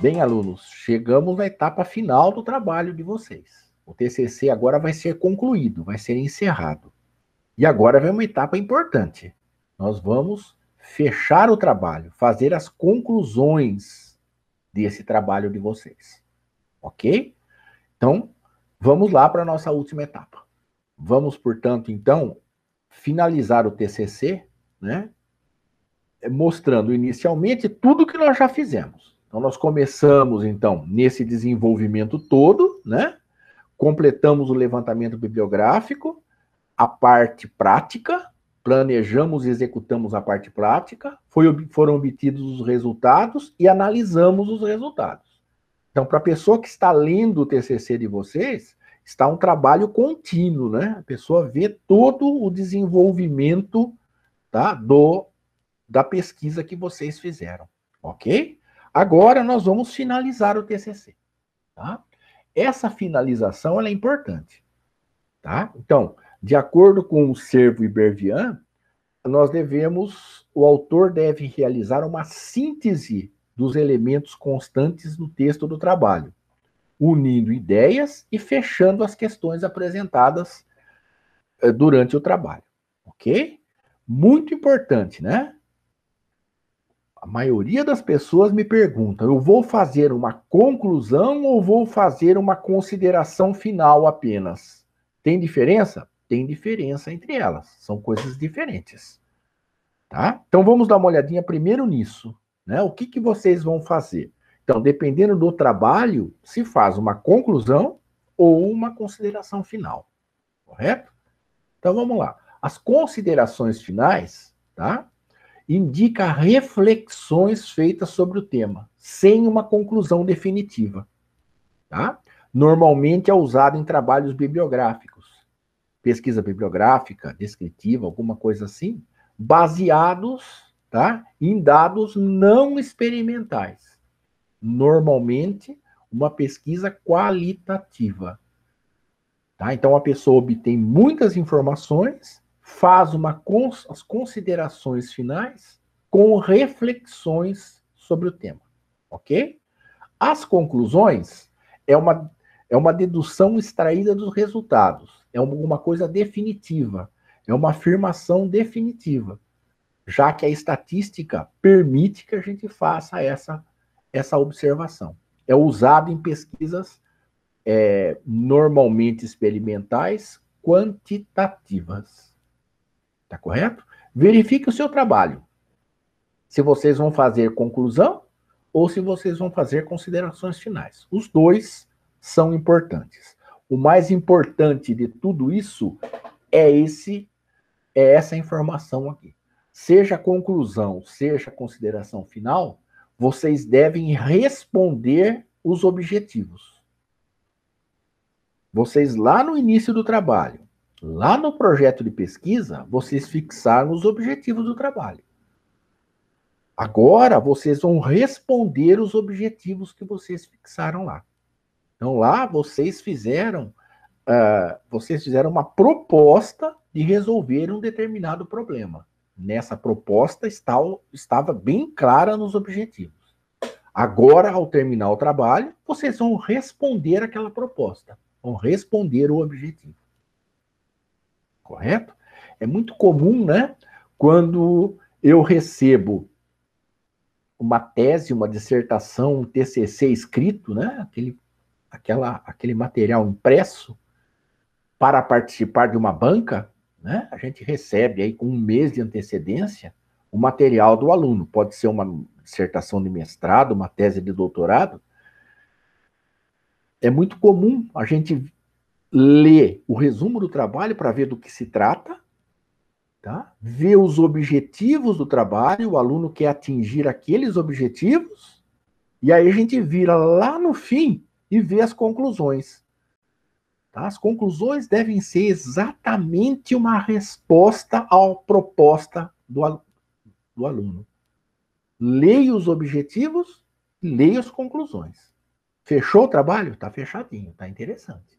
Bem, alunos, chegamos na etapa final do trabalho de vocês. O TCC agora vai ser concluído, vai ser encerrado. E agora vem uma etapa importante. Nós vamos fechar o trabalho, fazer as conclusões desse trabalho de vocês. Ok? Então, vamos lá para a nossa última etapa. Vamos, portanto, então, finalizar o TCC, né? É, mostrando inicialmente tudo que nós já fizemos. Então, nós começamos, então, nesse desenvolvimento todo, né? Completamos o levantamento bibliográfico, a parte prática, planejamos e executamos a parte prática, foi, foram obtidos os resultados e analisamos os resultados. Então, para a pessoa que está lendo o TCC de vocês, está um trabalho contínuo, né? A pessoa vê todo o desenvolvimento tá, do, da pesquisa que vocês fizeram, ok? Agora nós vamos finalizar o TCC, tá? Essa finalização é importante, tá? Então, de acordo com o Servo Ibervian, nós devemos, o autor deve realizar uma síntese dos elementos constantes no texto do trabalho, unindo ideias e fechando as questões apresentadas eh, durante o trabalho, ok? Muito importante, né? a maioria das pessoas me pergunta: eu vou fazer uma conclusão ou vou fazer uma consideração final apenas? Tem diferença? Tem diferença entre elas, são coisas diferentes. Tá? Então vamos dar uma olhadinha primeiro nisso, né? O que, que vocês vão fazer? Então, dependendo do trabalho, se faz uma conclusão ou uma consideração final, correto? Então vamos lá. As considerações finais, tá? indica reflexões feitas sobre o tema, sem uma conclusão definitiva. Tá? Normalmente é usado em trabalhos bibliográficos, pesquisa bibliográfica, descritiva, alguma coisa assim, baseados tá, em dados não experimentais. Normalmente, uma pesquisa qualitativa. Tá? Então, a pessoa obtém muitas informações faz uma cons as considerações finais com reflexões sobre o tema, ok? As conclusões é uma, é uma dedução extraída dos resultados, é alguma coisa definitiva, é uma afirmação definitiva, já que a estatística permite que a gente faça essa, essa observação. É usado em pesquisas é, normalmente experimentais quantitativas. Tá correto? Verifique o seu trabalho. Se vocês vão fazer conclusão ou se vocês vão fazer considerações finais. Os dois são importantes. O mais importante de tudo isso é esse é essa informação aqui. Seja conclusão, seja consideração final, vocês devem responder os objetivos. Vocês lá no início do trabalho Lá no projeto de pesquisa, vocês fixaram os objetivos do trabalho. Agora vocês vão responder os objetivos que vocês fixaram lá. Então lá vocês fizeram, uh, vocês fizeram uma proposta de resolver um determinado problema. Nessa proposta está, estava bem clara nos objetivos. Agora, ao terminar o trabalho, vocês vão responder aquela proposta, vão responder o objetivo correto? É muito comum, né? Quando eu recebo uma tese, uma dissertação, um TCC escrito, né? Aquele, aquela, aquele material impresso para participar de uma banca, né? A gente recebe aí com um mês de antecedência o material do aluno. Pode ser uma dissertação de mestrado, uma tese de doutorado. É muito comum a gente lê o resumo do trabalho para ver do que se trata, tá? vê os objetivos do trabalho, o aluno quer atingir aqueles objetivos, e aí a gente vira lá no fim e vê as conclusões. Tá? As conclusões devem ser exatamente uma resposta à proposta do, al do aluno. Leia os objetivos, leia as conclusões. Fechou o trabalho? Está fechadinho, está interessante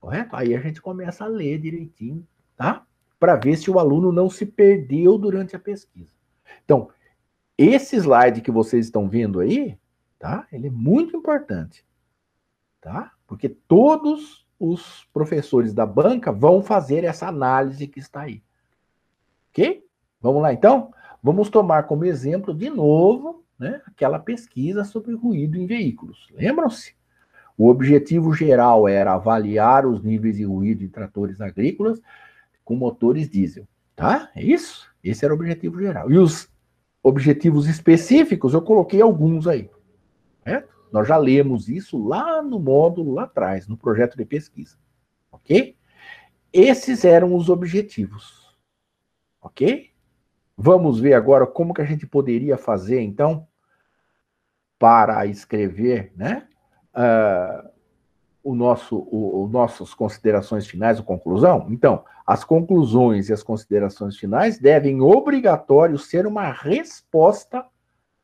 correto? Aí a gente começa a ler direitinho, tá? Para ver se o aluno não se perdeu durante a pesquisa. Então, esse slide que vocês estão vendo aí, tá? Ele é muito importante, tá? Porque todos os professores da banca vão fazer essa análise que está aí. OK? Vamos lá então? Vamos tomar como exemplo de novo, né, aquela pesquisa sobre ruído em veículos. Lembram-se? O objetivo geral era avaliar os níveis de ruído de tratores agrícolas com motores diesel, tá? É Isso, esse era o objetivo geral. E os objetivos específicos, eu coloquei alguns aí, né? Nós já lemos isso lá no módulo lá atrás, no projeto de pesquisa, ok? Esses eram os objetivos, ok? Vamos ver agora como que a gente poderia fazer, então, para escrever, né? uh, o nosso, o, o, nossas considerações finais ou conclusão? Então, as conclusões e as considerações finais devem obrigatório ser uma resposta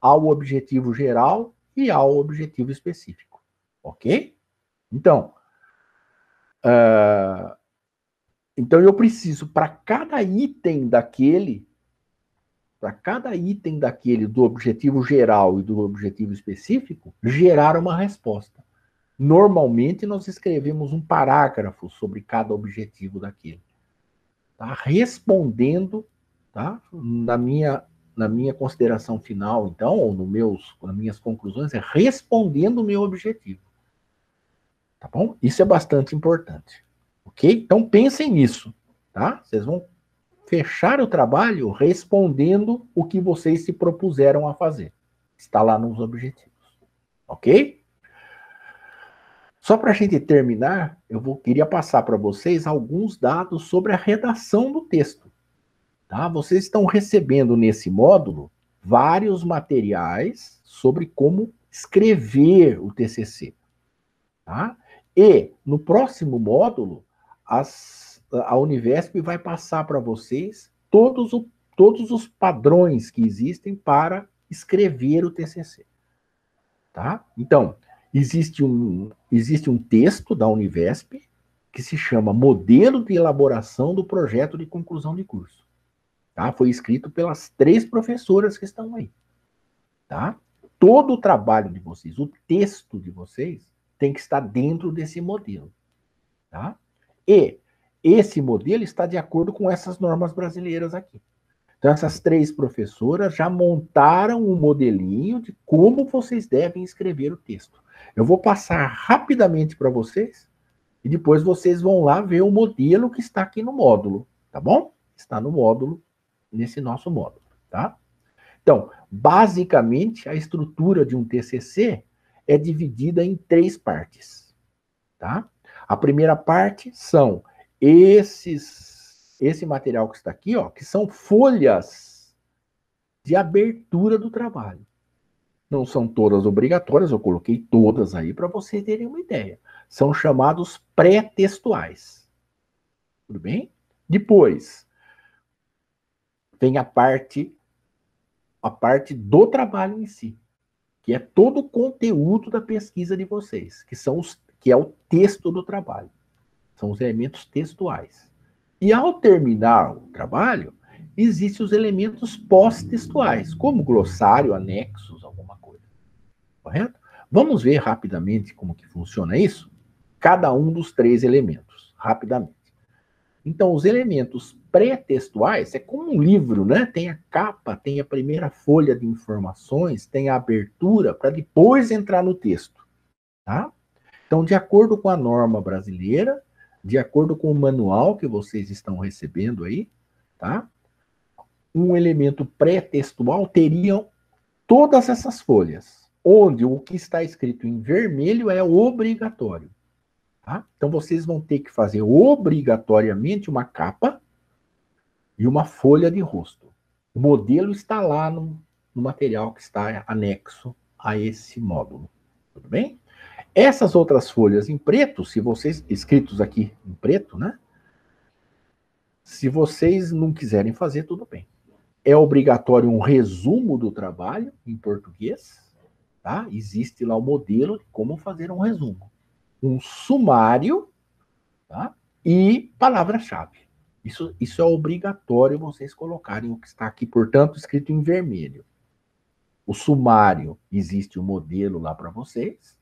ao objetivo geral e ao objetivo específico, ok? Então, uh, então eu preciso para cada item daquele para cada item daquele do objetivo geral e do objetivo específico, gerar uma resposta. Normalmente nós escrevemos um parágrafo sobre cada objetivo daquele, tá? respondendo, tá? Na minha na minha consideração final, então, ou no meus, nas minhas conclusões, é respondendo o meu objetivo. Tá bom? Isso é bastante importante. Ok? Então pensem nisso, tá? Vocês vão fechar o trabalho respondendo o que vocês se propuseram a fazer. Está lá nos objetivos. Ok? Só para a gente terminar, eu vou, queria passar para vocês alguns dados sobre a redação do texto. Tá? Vocês estão recebendo nesse módulo vários materiais sobre como escrever o TCC. Tá? E no próximo módulo, as a Univesp vai passar para vocês todos, o, todos os padrões que existem para escrever o TCC. Tá? Então, existe um, existe um texto da Univesp que se chama Modelo de Elaboração do Projeto de Conclusão de Curso. Tá? Foi escrito pelas três professoras que estão aí. Tá? Todo o trabalho de vocês, o texto de vocês, tem que estar dentro desse modelo. Tá? E esse modelo está de acordo com essas normas brasileiras aqui. Então, essas três professoras já montaram um modelinho de como vocês devem escrever o texto. Eu vou passar rapidamente para vocês e depois vocês vão lá ver o modelo que está aqui no módulo, tá bom? Está no módulo, nesse nosso módulo, tá? Então, basicamente, a estrutura de um TCC é dividida em três partes, tá? A primeira parte são esses, esse material que está aqui, ó, que são folhas de abertura do trabalho. Não são todas obrigatórias, eu coloquei todas aí para vocês terem uma ideia. São chamados pré-textuais. Tudo bem? Depois, tem a parte a parte do trabalho em si, que é todo o conteúdo da pesquisa de vocês, que são os que é o texto do trabalho. São os elementos textuais. E ao terminar o trabalho, existem os elementos pós-textuais, como glossário, anexos, alguma coisa. Correto? Vamos ver rapidamente como que funciona isso? Cada um dos três elementos, rapidamente. Então, os elementos pré-textuais é como um livro, né? Tem a capa, tem a primeira folha de informações, tem a abertura para depois entrar no texto, tá? Então, de acordo com a norma brasileira, de acordo com o manual que vocês estão recebendo aí, tá? Um elemento pré-textual teriam todas essas folhas, onde o que está escrito em vermelho é obrigatório. Tá? Então vocês vão ter que fazer obrigatoriamente uma capa e uma folha de rosto. O modelo está lá no, no material que está anexo a esse módulo. Tudo bem? Essas outras folhas em preto, se vocês escritos aqui em preto, né? Se vocês não quiserem fazer, tudo bem. É obrigatório um resumo do trabalho em português, tá? Existe lá o modelo de como fazer um resumo. Um sumário, tá? E palavra-chave. Isso, isso é obrigatório vocês colocarem o que está aqui, portanto, escrito em vermelho. O sumário, existe o um modelo lá para vocês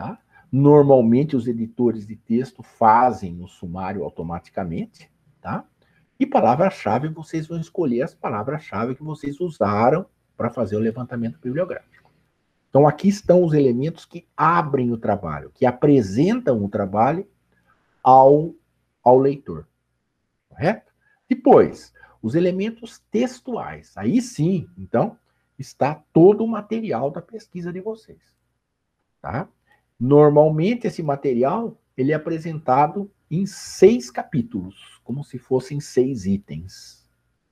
Tá? Normalmente, os editores de texto fazem o sumário automaticamente, tá? E palavra-chave, vocês vão escolher as palavras-chave que vocês usaram para fazer o levantamento bibliográfico. Então, aqui estão os elementos que abrem o trabalho, que apresentam o trabalho ao, ao leitor. Correto? Depois, os elementos textuais. Aí sim, então, está todo o material da pesquisa de vocês. Tá? Normalmente esse material ele é apresentado em seis capítulos, como se fossem seis itens,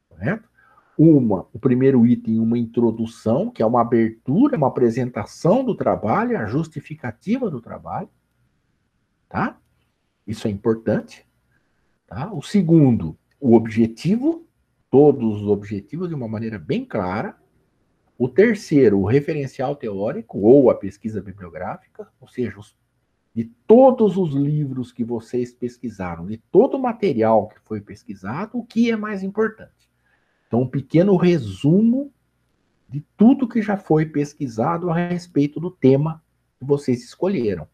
correto? Uma, o primeiro item, uma introdução, que é uma abertura, uma apresentação do trabalho, a justificativa do trabalho, tá? Isso é importante, tá? O segundo, o objetivo, todos os objetivos de uma maneira bem clara, o terceiro, o referencial teórico ou a pesquisa bibliográfica, ou seja, os, de todos os livros que vocês pesquisaram, de todo o material que foi pesquisado, o que é mais importante. Então, um pequeno resumo de tudo que já foi pesquisado a respeito do tema que vocês escolheram.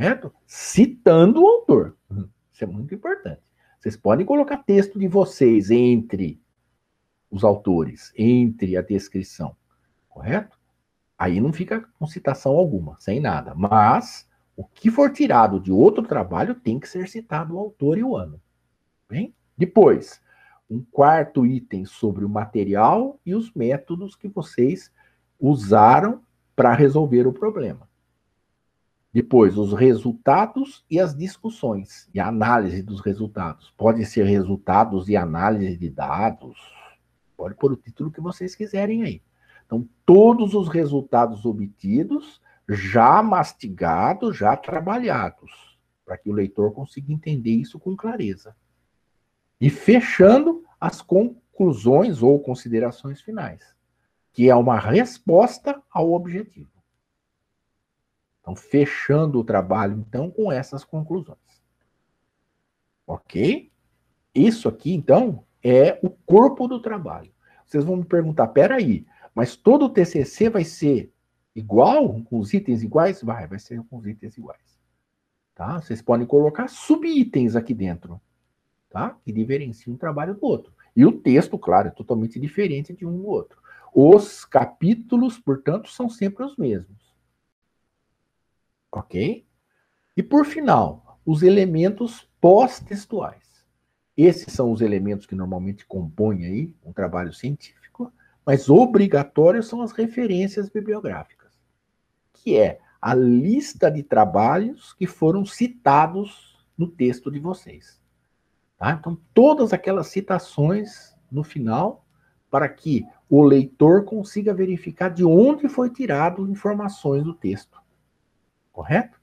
Certo? Citando o autor. Uhum. Isso é muito importante. Vocês podem colocar texto de vocês entre os autores entre a descrição, correto? Aí não fica com citação alguma, sem nada. Mas o que for tirado de outro trabalho tem que ser citado o autor e o ano. Bem? Depois, um quarto item sobre o material e os métodos que vocês usaram para resolver o problema. Depois, os resultados e as discussões e a análise dos resultados. Podem ser resultados e análise de dados, Pode pôr o título que vocês quiserem aí. Então, todos os resultados obtidos já mastigados, já trabalhados, para que o leitor consiga entender isso com clareza. E fechando as conclusões ou considerações finais, que é uma resposta ao objetivo. Então, fechando o trabalho, então, com essas conclusões. Ok? Isso aqui, então, é o corpo do trabalho. Vocês vão me perguntar, peraí, mas todo o TCC vai ser igual, com os itens iguais? Vai, vai ser com os itens iguais. Tá? Vocês podem colocar subitens aqui dentro, tá? que diferenciam um trabalho do outro. E o texto, claro, é totalmente diferente de um do outro. Os capítulos, portanto, são sempre os mesmos. Ok? E por final, os elementos pós-textuais. Esses são os elementos que normalmente compõem aí um trabalho científico, mas obrigatórios são as referências bibliográficas, que é a lista de trabalhos que foram citados no texto de vocês. Tá? Então, todas aquelas citações no final, para que o leitor consiga verificar de onde foi tirado informações do texto. Correto?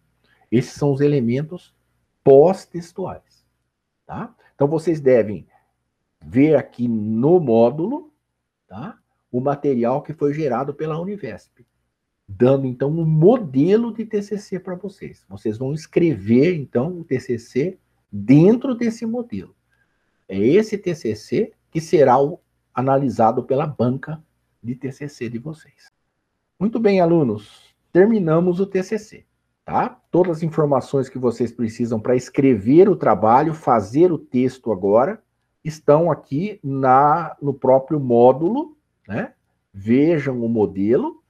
Esses são os elementos pós-textuais. Tá? Então vocês devem ver aqui no módulo, tá? O material que foi gerado pela Univesp, dando então um modelo de TCC para vocês. Vocês vão escrever então o TCC dentro desse modelo. É esse TCC que será o, analisado pela banca de TCC de vocês. Muito bem, alunos, terminamos o TCC. Tá? Todas as informações que vocês precisam para escrever o trabalho, fazer o texto agora, estão aqui na no próprio módulo, né? Vejam o modelo,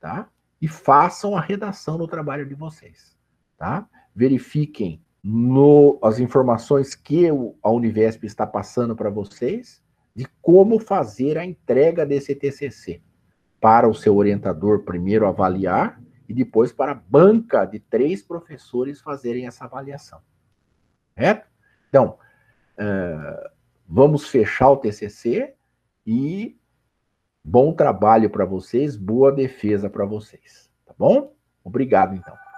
tá? E façam a redação do trabalho de vocês, tá? Verifiquem no, as informações que o, a Univesp está passando para vocês de como fazer a entrega desse TCC para o seu orientador primeiro avaliar e depois para a banca de três professores fazerem essa avaliação. Certo? Então, uh, vamos fechar o TCC e bom trabalho para vocês, boa defesa para vocês. Tá bom? Obrigado, então.